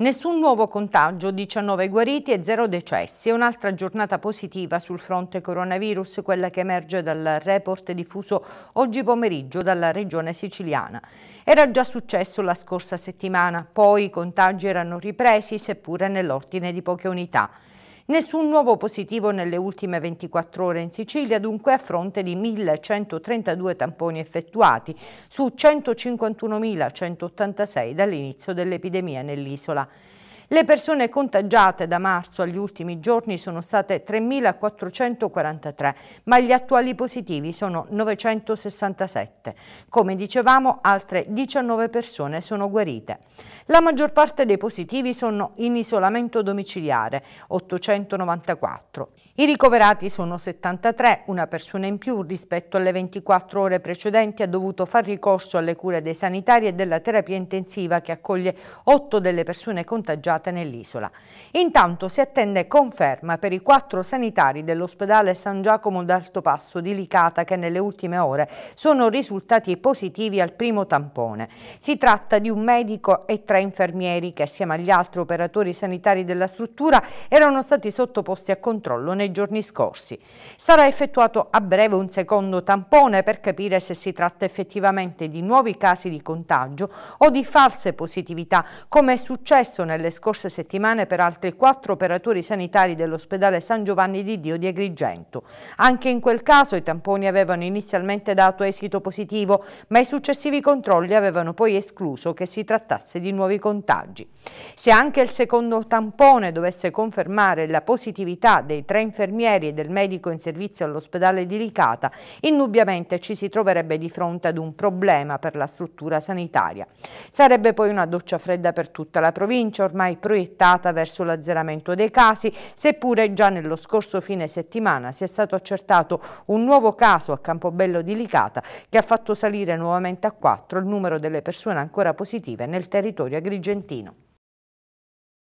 Nessun nuovo contagio, 19 guariti e 0 decessi. un'altra giornata positiva sul fronte coronavirus, quella che emerge dal report diffuso oggi pomeriggio dalla regione siciliana. Era già successo la scorsa settimana, poi i contagi erano ripresi, seppure nell'ordine di poche unità. Nessun nuovo positivo nelle ultime 24 ore in Sicilia, dunque a fronte di 1.132 tamponi effettuati su 151.186 dall'inizio dell'epidemia nell'isola. Le persone contagiate da marzo agli ultimi giorni sono state 3.443, ma gli attuali positivi sono 967. Come dicevamo, altre 19 persone sono guarite. La maggior parte dei positivi sono in isolamento domiciliare, 894. I ricoverati sono 73, una persona in più rispetto alle 24 ore precedenti ha dovuto far ricorso alle cure dei sanitari e della terapia intensiva che accoglie 8 delle persone contagiate realizzate nell'isola. Intanto si attende conferma per i quattro sanitari dell'ospedale San Giacomo d'Alto Passo di Licata che nelle ultime ore sono risultati positivi al primo tampone. Si tratta di un medico e tre infermieri che assieme agli altri operatori sanitari della struttura erano stati sottoposti a controllo nei giorni scorsi. Sarà effettuato a breve un secondo tampone per capire se si tratta effettivamente di nuovi casi di contagio o di false positività come è successo nelle scorse scorse settimane per altri quattro operatori sanitari dell'ospedale San Giovanni di Dio di Agrigento. Anche in quel caso i tamponi avevano inizialmente dato esito positivo, ma i successivi controlli avevano poi escluso che si trattasse di nuovi contagi. Se anche il secondo tampone dovesse confermare la positività dei tre infermieri e del medico in servizio all'ospedale di Licata, indubbiamente ci si troverebbe di fronte ad un problema per la struttura sanitaria. Sarebbe poi una doccia fredda per tutta la provincia, ormai proiettata verso l'azzeramento dei casi, seppure già nello scorso fine settimana si è stato accertato un nuovo caso a Campobello di Licata che ha fatto salire nuovamente a 4 il numero delle persone ancora positive nel territorio agrigentino.